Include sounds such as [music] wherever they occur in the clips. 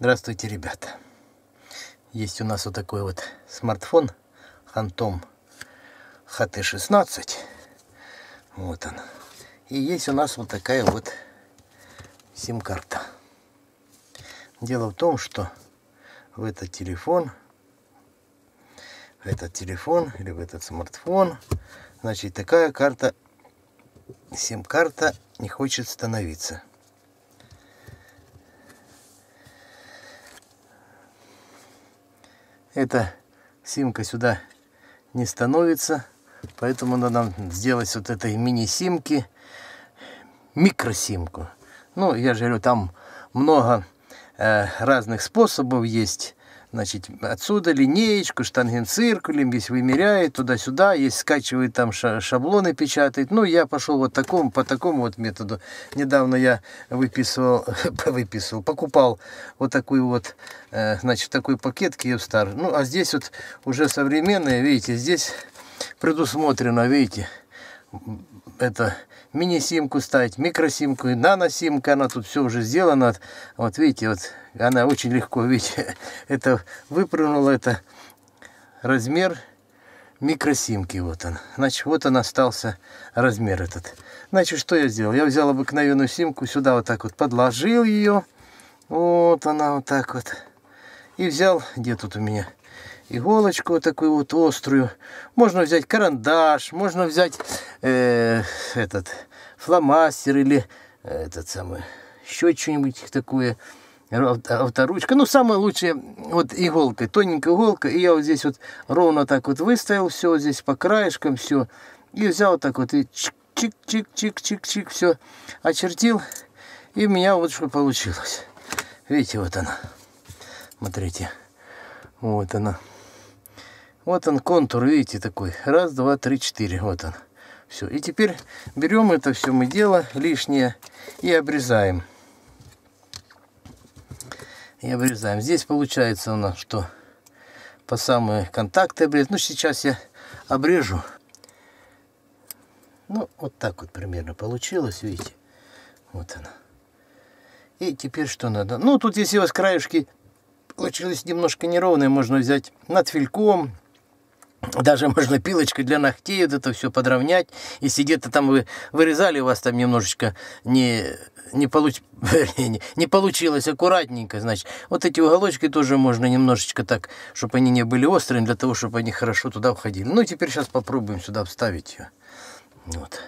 Здравствуйте, ребята! Есть у нас вот такой вот смартфон Хантом ХТ 16 Вот он. И есть у нас вот такая вот сим-карта. Дело в том, что в этот телефон, в этот телефон или в этот смартфон, значит, такая карта, сим-карта не хочет становиться. эта симка сюда не становится. Поэтому надо нам сделать вот этой мини-симки микросимку. Ну, я же говорю, там много э, разных способов есть. Значит, отсюда линеечку, штангенциркулем весь вымеряет туда-сюда, есть скачивает там шаблоны, печатает. Ну, я пошел вот такому, по такому вот методу. Недавно я выписывал, [laughs] выписывал, покупал вот такой вот, э, значит, такой пакет Киевстар. Ну, а здесь вот уже современные, видите, здесь предусмотрено, видите, это мини-симку ставить, микросимку и нано-симка. Она тут все уже сделана. Вот видите, вот она очень легко, [laughs] видите, это выпрыгнула, это размер микросимки. Вот он. Значит, вот он остался размер этот. Значит, что я сделал? Я взял обыкновенную симку, сюда вот так вот подложил ее. Вот она вот так вот. И взял, где тут у меня иголочку вот такую вот острую. Можно взять карандаш, можно взять э, этот фломастер или э, этот самый, еще что-нибудь такое, авторучка. Ну, самое лучшее вот иголкой, тоненькая иголка. И я вот здесь вот ровно так вот выставил все, вот здесь по краешкам все. И взял вот так вот и чик-чик-чик-чик-чик все очертил. И у меня вот что получилось. Видите, вот она. Смотрите. Вот она. Вот он контур, видите, такой. Раз, два, три, четыре. Вот он. Все. И теперь берем это все мы дело лишнее и обрезаем. И обрезаем. Здесь получается у нас, что по самые контакты обрезать. Ну, сейчас я обрежу. Ну, вот так вот примерно получилось, видите. Вот она. И теперь что надо? Ну, тут если у вас краешки получились немножко неровные, можно взять над фильком, даже можно пилочкой для ногтей вот это все подровнять. Если где-то там вы вырезали, у вас там немножечко не, не, получ... [laughs] не получилось аккуратненько, значит. Вот эти уголочки тоже можно немножечко так, чтобы они не были острыми, для того, чтобы они хорошо туда входили. Ну, теперь сейчас попробуем сюда вставить ее. Вот.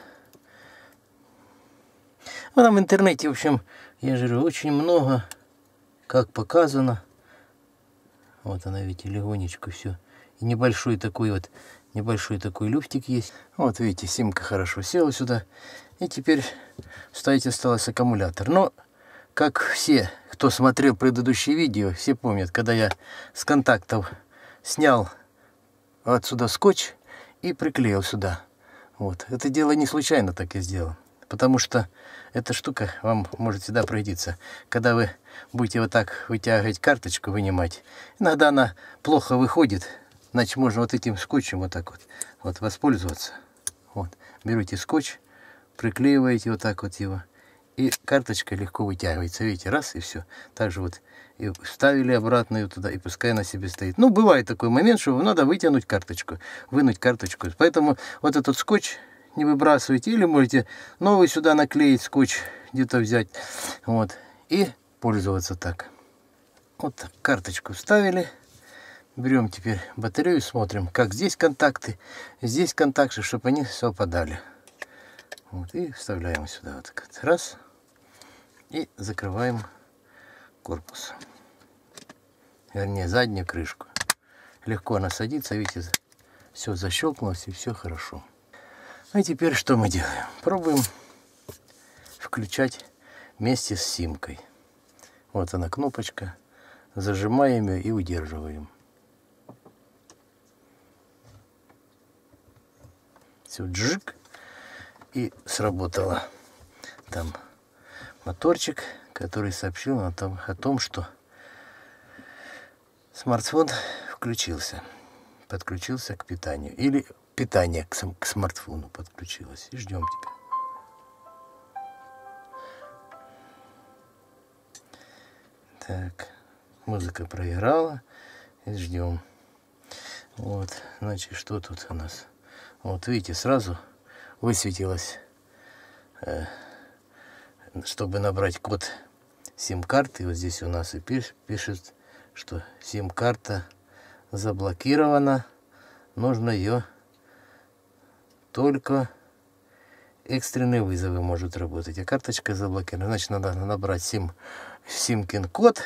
а там в интернете, в общем, я же говорю, очень много, как показано. Вот она, видите, легонечко все небольшой такой вот, небольшой такой люфтик есть. Вот видите, симка хорошо села сюда. И теперь, кстати, осталось аккумулятор. Но, как все, кто смотрел предыдущие видео, все помнят, когда я с контактов снял отсюда скотч и приклеил сюда. Вот. Это дело не случайно так я сделал. Потому что эта штука вам может всегда пригодиться. Когда вы будете вот так вытягивать карточку, вынимать, иногда она плохо выходит, Значит, можно вот этим скотчем вот так вот, вот воспользоваться. Вот. Берете скотч, приклеиваете вот так вот его, и карточка легко вытягивается. Видите, раз, и все. Также вот и вставили обратно ее туда, и пускай она себе стоит. Ну, бывает такой момент, что надо вытянуть карточку, вынуть карточку. Поэтому вот этот скотч не выбрасывайте, или можете новый сюда наклеить скотч, где-то взять, вот, и пользоваться так. Вот так, карточку вставили, Берем теперь батарею и смотрим, как здесь контакты, здесь контакты, чтобы они совпадали. Вот, и вставляем сюда вот так вот. Раз. И закрываем корпус. Вернее, заднюю крышку. Легко она садится, видите, все защелкнулось и все хорошо. А теперь что мы делаем? Пробуем включать вместе с симкой. Вот она кнопочка. Зажимаем ее и удерживаем. все джик, и сработало там моторчик, который сообщил о том, о том что смартфон включился, подключился к питанию. Или питание к, к смартфону подключилось. И ждем тебя. Так, музыка проиграла. И ждем. Вот, значит, что тут у нас? Вот видите, сразу высветилось, э, чтобы набрать код сим-карты. Вот здесь у нас и пишет, что сим-карта заблокирована. Нужно ее только экстренные вызовы может работать. А карточка заблокирована. Значит, надо набрать сим, симкин код,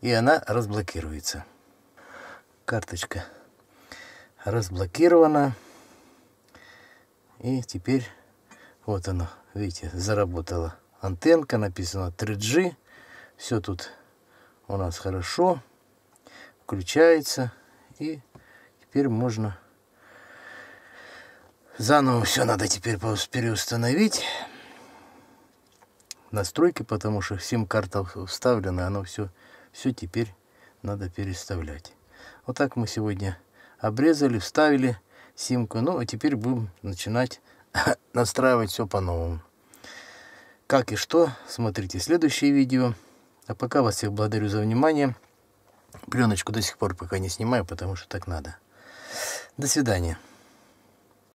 и она разблокируется. Карточка разблокирована. И теперь вот оно, видите, заработала антенка, написано 3G. Все тут у нас хорошо. Включается. И теперь можно заново все надо теперь переустановить настройки, потому что сим-карта вставлена, оно все, все теперь надо переставлять. Вот так мы сегодня обрезали, вставили симку. Ну, а теперь будем начинать [laughs] настраивать все по-новому. Как и что, смотрите следующее видео. А пока вас всех благодарю за внимание. Пленочку до сих пор пока не снимаю, потому что так надо. До свидания.